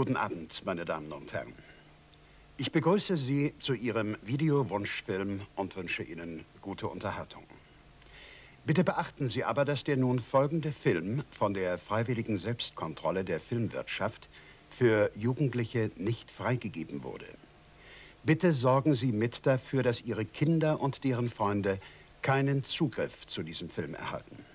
Guten Abend, meine Damen und Herren. Ich begrüße Sie zu Ihrem Videowunschfilm und wünsche Ihnen gute Unterhaltung. Bitte beachten Sie aber, dass der nun folgende Film von der Freiwilligen Selbstkontrolle der Filmwirtschaft für Jugendliche nicht freigegeben wurde. Bitte sorgen Sie mit dafür, dass Ihre Kinder und deren Freunde keinen Zugriff zu diesem Film erhalten.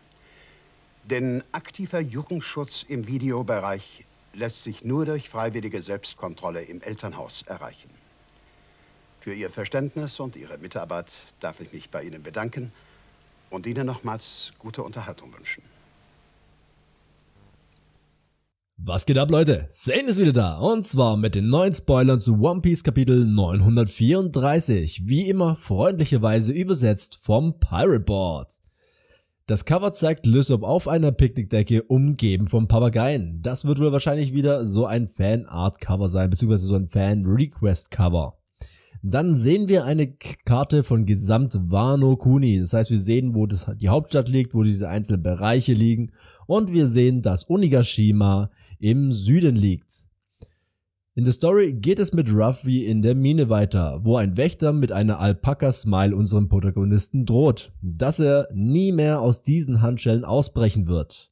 Denn aktiver Jugendschutz im Videobereich lässt sich nur durch freiwillige Selbstkontrolle im Elternhaus erreichen. Für Ihr Verständnis und Ihre Mitarbeit darf ich mich bei Ihnen bedanken und Ihnen nochmals gute Unterhaltung wünschen. Was geht ab, Leute? Zane ist wieder da und zwar mit den neuen Spoilern zu One Piece Kapitel 934, wie immer freundlicherweise übersetzt vom Pirate Board. Das Cover zeigt Lysop auf einer Picknickdecke, umgeben von Papageien. Das wird wohl wahrscheinlich wieder so ein Fan-Art-Cover sein, beziehungsweise so ein Fan-Request-Cover. Dann sehen wir eine Karte von Gesamt Wano Kuni. Das heißt, wir sehen, wo das, die Hauptstadt liegt, wo diese einzelnen Bereiche liegen. Und wir sehen, dass Onigashima im Süden liegt. In der Story geht es mit Ruffy in der Mine weiter, wo ein Wächter mit einer Alpaka-Smile unserem Protagonisten droht, dass er nie mehr aus diesen Handschellen ausbrechen wird.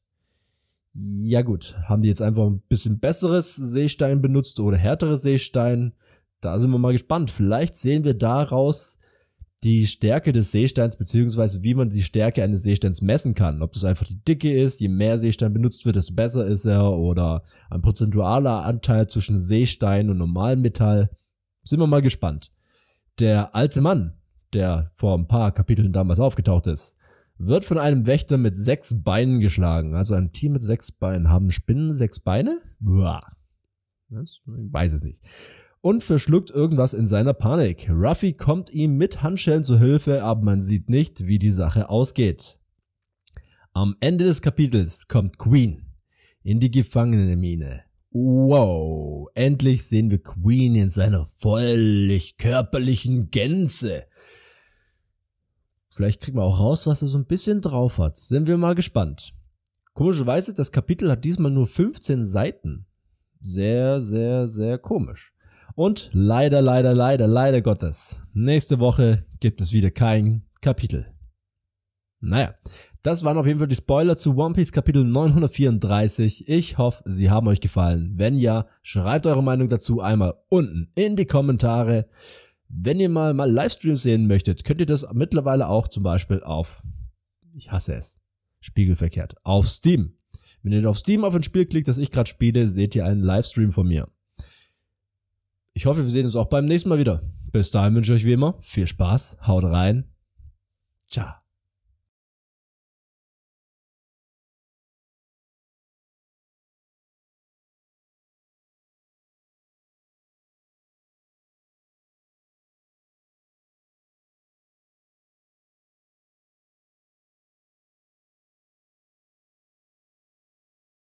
Ja gut, haben die jetzt einfach ein bisschen besseres Seestein benutzt oder härtere Seestein? Da sind wir mal gespannt. Vielleicht sehen wir daraus die Stärke des Seesteins, beziehungsweise wie man die Stärke eines Seesteins messen kann. Ob das einfach die Dicke ist, je mehr Seestein benutzt wird, desto besser ist er, oder ein prozentualer Anteil zwischen Seestein und normalem Metall. Sind wir mal gespannt. Der alte Mann, der vor ein paar Kapiteln damals aufgetaucht ist, wird von einem Wächter mit sechs Beinen geschlagen. Also ein Team mit sechs Beinen. Haben Spinnen sechs Beine? Boah. Ich weiß es nicht und verschluckt irgendwas in seiner Panik. Ruffy kommt ihm mit Handschellen zur Hilfe, aber man sieht nicht, wie die Sache ausgeht. Am Ende des Kapitels kommt Queen in die Gefangenenmine. Wow, endlich sehen wir Queen in seiner völlig körperlichen Gänze. Vielleicht kriegen wir auch raus, was er so ein bisschen drauf hat. Sind wir mal gespannt. Komischerweise, das Kapitel hat diesmal nur 15 Seiten. Sehr, sehr, sehr komisch. Und leider, leider, leider, leider Gottes, nächste Woche gibt es wieder kein Kapitel. Naja, das waren auf jeden Fall die Spoiler zu One Piece Kapitel 934. Ich hoffe, sie haben euch gefallen. Wenn ja, schreibt eure Meinung dazu einmal unten in die Kommentare. Wenn ihr mal, mal Livestreams sehen möchtet, könnt ihr das mittlerweile auch zum Beispiel auf, ich hasse es, spiegelverkehrt, auf Steam. Wenn ihr auf Steam auf ein Spiel klickt, das ich gerade spiele, seht ihr einen Livestream von mir. Ich hoffe, wir sehen uns auch beim nächsten Mal wieder. Bis dahin wünsche ich euch wie immer viel Spaß, haut rein. Ciao.